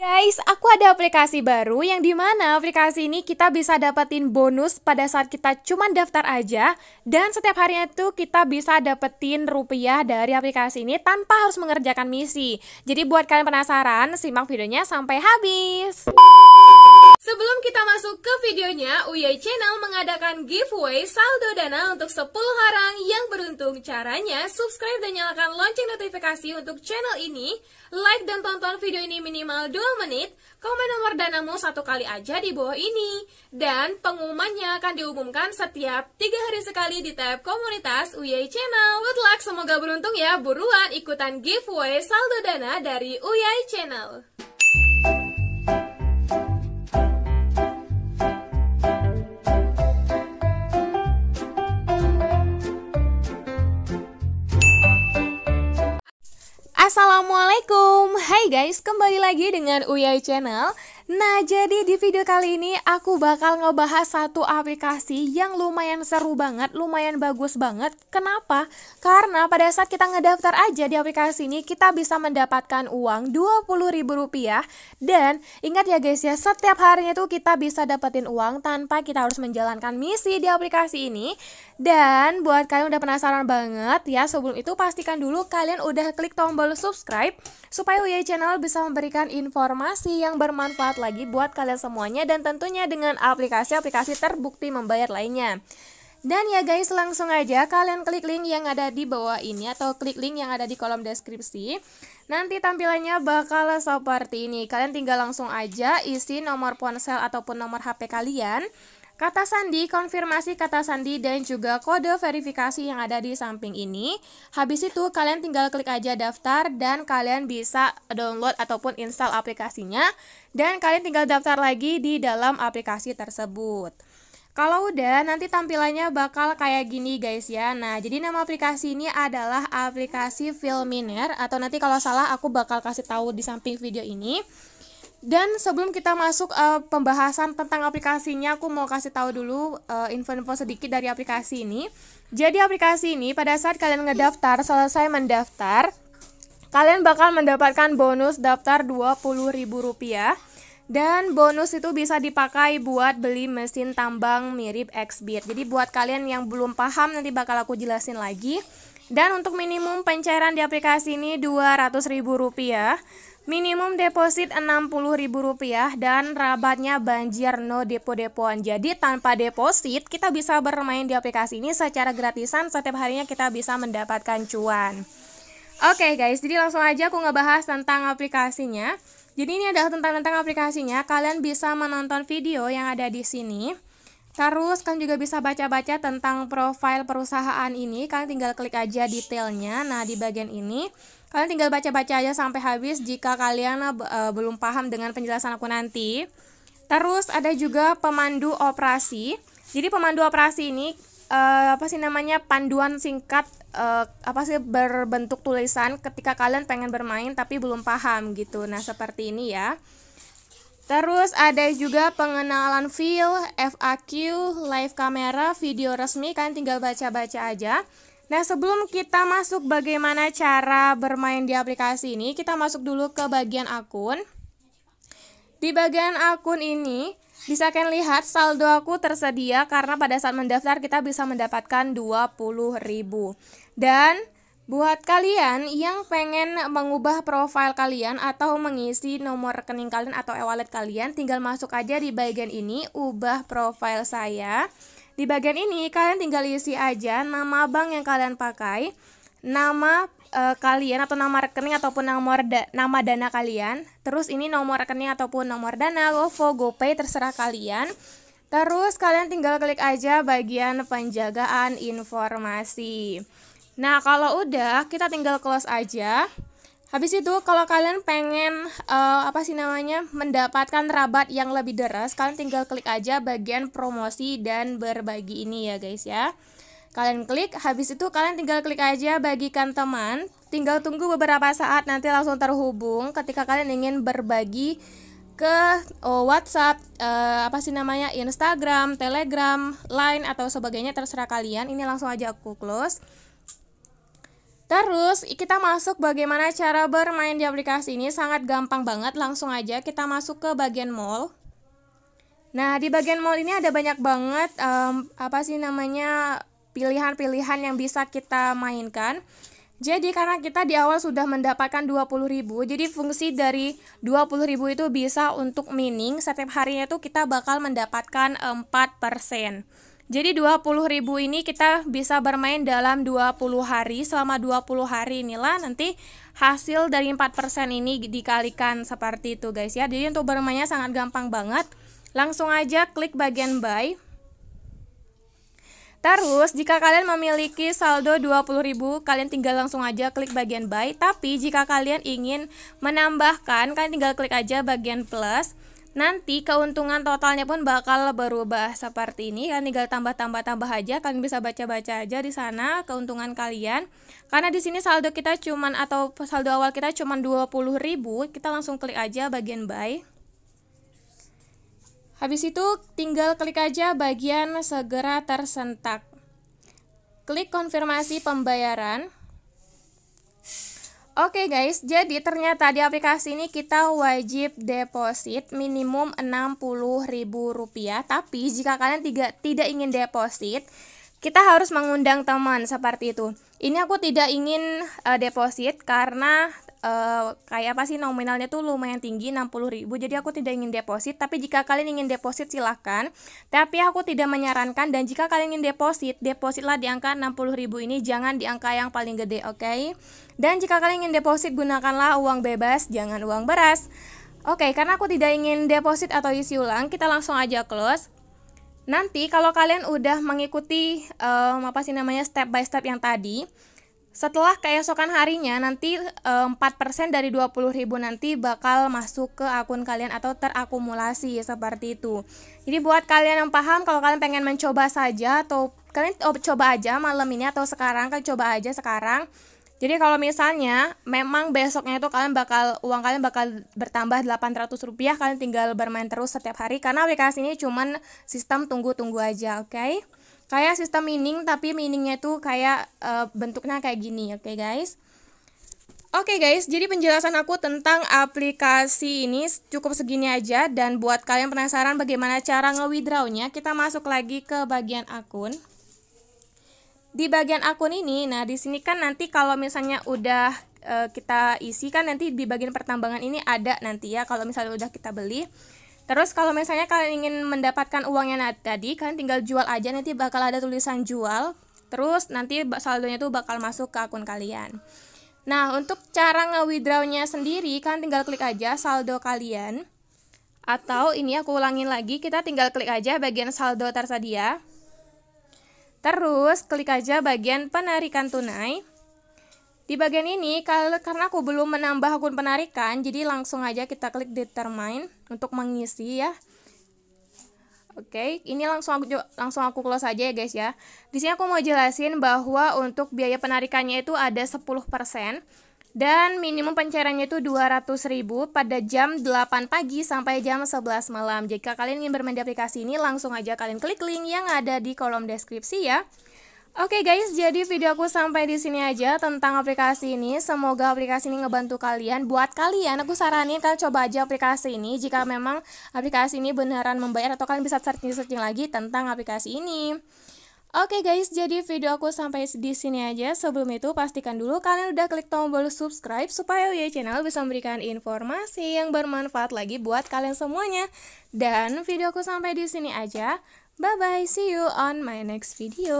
Guys, aku ada aplikasi baru yang dimana aplikasi ini kita bisa dapetin bonus pada saat kita cuma daftar aja dan setiap harinya tuh kita bisa dapetin rupiah dari aplikasi ini tanpa harus mengerjakan misi. Jadi buat kalian penasaran, simak videonya sampai habis masuk ke videonya, Uye Channel mengadakan giveaway saldo dana untuk 10 orang yang beruntung. Caranya, subscribe dan nyalakan lonceng notifikasi untuk channel ini, like dan tonton video ini minimal 2 menit, komen nomor danamu satu kali aja di bawah ini. Dan pengumumannya akan diumumkan setiap 3 hari sekali di tab komunitas Uye Channel. Good luck, semoga beruntung ya, buruan ikutan giveaway saldo dana dari Uye Channel. Assalamualaikum Hai guys, kembali lagi dengan Uyai Channel Nah, jadi di video kali ini aku bakal ngebahas satu aplikasi yang lumayan seru banget, lumayan bagus banget. Kenapa? Karena pada saat kita ngedaftar aja di aplikasi ini, kita bisa mendapatkan uang Rp20.000 dan ingat ya guys ya, setiap harinya tuh kita bisa dapetin uang tanpa kita harus menjalankan misi di aplikasi ini. Dan buat kalian udah penasaran banget ya, sebelum itu pastikan dulu kalian udah klik tombol subscribe supaya UY Channel bisa memberikan informasi yang bermanfaat lagi buat kalian semuanya dan tentunya dengan aplikasi-aplikasi terbukti membayar lainnya. Dan ya guys, langsung aja kalian klik link yang ada di bawah ini atau klik link yang ada di kolom deskripsi. Nanti tampilannya bakal seperti ini. Kalian tinggal langsung aja isi nomor ponsel ataupun nomor HP kalian. Kata sandi, konfirmasi kata sandi, dan juga kode verifikasi yang ada di samping ini. Habis itu, kalian tinggal klik aja daftar dan kalian bisa download ataupun install aplikasinya. Dan kalian tinggal daftar lagi di dalam aplikasi tersebut. Kalau udah, nanti tampilannya bakal kayak gini guys ya. Nah, jadi nama aplikasi ini adalah aplikasi Filminer atau nanti kalau salah aku bakal kasih tahu di samping video ini. Dan sebelum kita masuk uh, pembahasan tentang aplikasinya, aku mau kasih tahu dulu eh, info-info uh, sedikit dari aplikasi ini. Jadi aplikasi ini pada saat kalian ngedaftar, selesai mendaftar, kalian bakal mendapatkan bonus daftar Rp20.000 dan bonus itu bisa dipakai buat beli mesin tambang mirip Xbit. Jadi buat kalian yang belum paham nanti bakal aku jelasin lagi. Dan untuk minimum pencairan di aplikasi ini Rp200.000 Minimum deposit Rp60.000 dan rabatnya banjir no depo-depoan. Jadi tanpa deposit kita bisa bermain di aplikasi ini secara gratisan setiap harinya kita bisa mendapatkan cuan. Oke okay guys, jadi langsung aja aku ngebahas tentang aplikasinya. Jadi ini adalah tentang tentang aplikasinya. Kalian bisa menonton video yang ada di sini. Terus kalian juga bisa baca-baca tentang profil perusahaan ini. Kalian tinggal klik aja detailnya. Nah, di bagian ini Kalian tinggal baca-baca aja sampai habis jika kalian uh, belum paham dengan penjelasan aku nanti. Terus ada juga pemandu operasi. Jadi pemandu operasi ini uh, apa sih namanya panduan singkat uh, apa sih berbentuk tulisan ketika kalian pengen bermain tapi belum paham gitu. Nah, seperti ini ya. Terus ada juga pengenalan feel, FAQ, live kamera, video resmi. Kalian tinggal baca-baca aja. Nah, sebelum kita masuk bagaimana cara bermain di aplikasi ini, kita masuk dulu ke bagian akun. Di bagian akun ini, bisa kalian lihat saldo aku tersedia karena pada saat mendaftar kita bisa mendapatkan 20.000. Dan buat kalian yang pengen mengubah profil kalian atau mengisi nomor rekening kalian atau e-wallet kalian, tinggal masuk aja di bagian ini, ubah profil saya. Di bagian ini kalian tinggal isi aja nama bank yang kalian pakai, nama e, kalian atau nama rekening ataupun nomor da nama dana kalian. Terus ini nomor rekening ataupun nomor dana, Lovo, GoPay terserah kalian. Terus kalian tinggal klik aja bagian penjagaan informasi. Nah, kalau udah kita tinggal close aja. Habis itu kalau kalian pengen uh, apa sih namanya mendapatkan rabat yang lebih deras, kalian tinggal klik aja bagian promosi dan berbagi ini ya guys ya. Kalian klik, habis itu kalian tinggal klik aja bagikan teman. Tinggal tunggu beberapa saat nanti langsung terhubung ketika kalian ingin berbagi ke oh, WhatsApp, uh, apa sih namanya, Instagram, Telegram, Line atau sebagainya terserah kalian. Ini langsung aja aku close. Terus kita masuk bagaimana cara bermain di aplikasi ini sangat gampang banget langsung aja kita masuk ke bagian mall. Nah di bagian mall ini ada banyak banget um, apa sih namanya pilihan-pilihan yang bisa kita mainkan. Jadi karena kita di awal sudah mendapatkan 20.000, jadi fungsi dari 20.000 itu bisa untuk mining setiap harinya itu kita bakal mendapatkan 4%. Jadi 20 ribu ini kita bisa bermain dalam 20 hari. Selama 20 hari inilah nanti hasil dari 4% ini dikalikan seperti itu guys ya. Jadi untuk bermainnya sangat gampang banget. Langsung aja klik bagian buy. Terus jika kalian memiliki saldo ribu kalian tinggal langsung aja klik bagian buy. Tapi jika kalian ingin menambahkan, kalian tinggal klik aja bagian plus nanti keuntungan totalnya pun bakal berubah seperti ini kan tinggal tambah tambah tambah aja kalian bisa baca baca aja di sana keuntungan kalian karena di sini saldo kita cuman atau saldo awal kita cuman 20.000 kita langsung klik aja bagian buy habis itu tinggal klik aja bagian segera tersentak klik konfirmasi pembayaran Oke okay guys, jadi ternyata di aplikasi ini kita wajib deposit minimum Rp60.000 Tapi jika kalian tiga, tidak ingin deposit, kita harus mengundang teman seperti itu Ini aku tidak ingin uh, deposit karena Eh, kayak apa sih nominalnya tuh lumayan tinggi ribu jadi aku tidak ingin deposit tapi jika kalian ingin deposit silahkan tapi aku tidak menyarankan dan jika kalian ingin deposit depositlah di angka 60.000 ini jangan di angka yang paling gede oke okay? dan jika kalian ingin deposit gunakanlah uang bebas jangan uang beras Oke, okay, karena aku tidak ingin deposit atau isi ulang, kita langsung aja close. Nanti kalau kalian udah mengikuti um, apa sih namanya step by step yang tadi, setelah keesokan harinya nanti eh, empat 4% dari 20 ribu nanti bakal masuk ke akun kalian atau terakumulasi seperti itu. Jadi buat kalian yang paham kalau kalian pengen mencoba saja atau kalian oh, coba aja malam ini atau sekarang kalian coba aja sekarang. Jadi kalau misalnya memang besoknya itu kalian bakal uang kalian bakal bertambah 800 rupiah kalian tinggal bermain terus setiap hari karena aplikasi ini cuman sistem tunggu-tunggu aja, oke? Okay? kayak sistem mining tapi miningnya tuh kayak uh, bentuknya kayak gini oke okay, guys oke okay, guys jadi penjelasan aku tentang aplikasi ini cukup segini aja dan buat kalian penasaran bagaimana cara nge nge-withdraw-nya, kita masuk lagi ke bagian akun di bagian akun ini nah di sini kan nanti kalau misalnya udah uh, kita isi kan nanti di bagian pertambangan ini ada nanti ya kalau misalnya udah kita beli Terus kalau misalnya kalian ingin mendapatkan uangnya tadi, kalian tinggal jual aja nanti bakal ada tulisan jual. Terus nanti saldonya tuh bakal masuk ke akun kalian. Nah, untuk cara nge nya sendiri, kalian tinggal klik aja saldo kalian. Atau ini aku ulangin lagi, kita tinggal klik aja bagian saldo tersedia. Terus klik aja bagian penarikan tunai. Di bagian ini, karena aku belum menambah akun penarikan, jadi langsung aja kita klik determine untuk mengisi ya. Oke, ini langsung aku langsung aku close aja ya guys ya. Di sini aku mau jelasin bahwa untuk biaya penarikannya itu ada 10% dan minimum pencairannya itu 200.000 pada jam 8 pagi sampai jam 11 malam. Jika kalian ingin bermain di aplikasi ini, langsung aja kalian klik link yang ada di kolom deskripsi ya. Oke okay guys, jadi video aku sampai di sini aja tentang aplikasi ini. Semoga aplikasi ini ngebantu kalian. Buat kalian, aku saranin kalian coba aja aplikasi ini. Jika memang aplikasi ini beneran membayar atau kalian bisa searching-searching lagi tentang aplikasi ini. Oke guys, jadi video aku sampai di sini aja. Sebelum itu pastikan dulu kalian udah klik tombol subscribe supaya ya Channel bisa memberikan informasi yang bermanfaat lagi buat kalian semuanya. Dan video aku sampai di sini aja. Bye bye, see you on my next video.